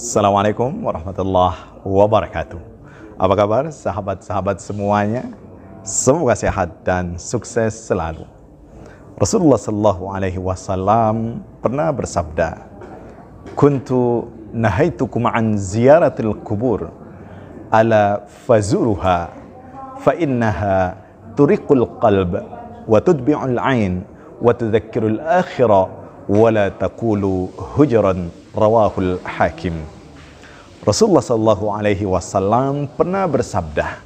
Assalamualaikum warahmatullahi wabarakatuh. Apa kabar sahabat-sahabat semuanya? Semoga sehat dan sukses selalu. Rasulullah saw Alaihi Wasallam pernah bersabda, "Kuntu nahaitukum an ziyaratil kubur, ala fazuruha, fa innaha turiqul qalb, wa tudbi'ul ain, wa tudzakkirul akhirah, wa la taqulu hujran rawahul hakim. Rasulullah Shallallahu Alaihi Wasallam pernah bersabda,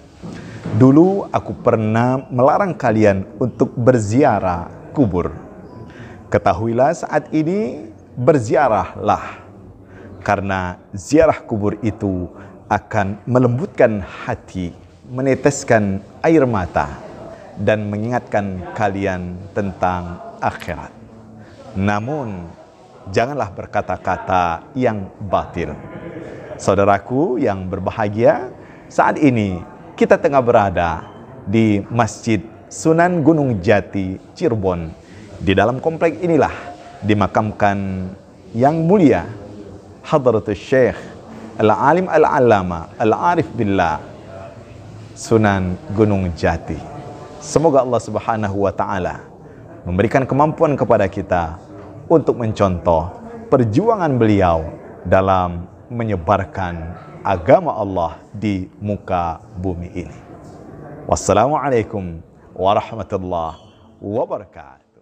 dulu aku pernah melarang kalian untuk berziarah kubur. Ketahuilah saat ini berziarahlah, karena ziarah kubur itu akan melembutkan hati, meneteskan air mata, dan mengingatkan kalian tentang akhirat. Namun, janganlah berkata-kata yang batil. Saudaraku yang berbahagia, saat ini kita tengah berada di Masjid Sunan Gunung Jati, Cirebon. Di dalam komplek inilah dimakamkan yang mulia Hadratus Syekh Al-Alim Al-Alama Al-Arif Billah Sunan Gunung Jati. Semoga Allah Subhanahu wa taala memberikan kemampuan kepada kita untuk mencontoh perjuangan beliau dalam menyebarkan agama Allah di muka bumi ini. Wassalamualaikum warahmatullahi wabarakatuh.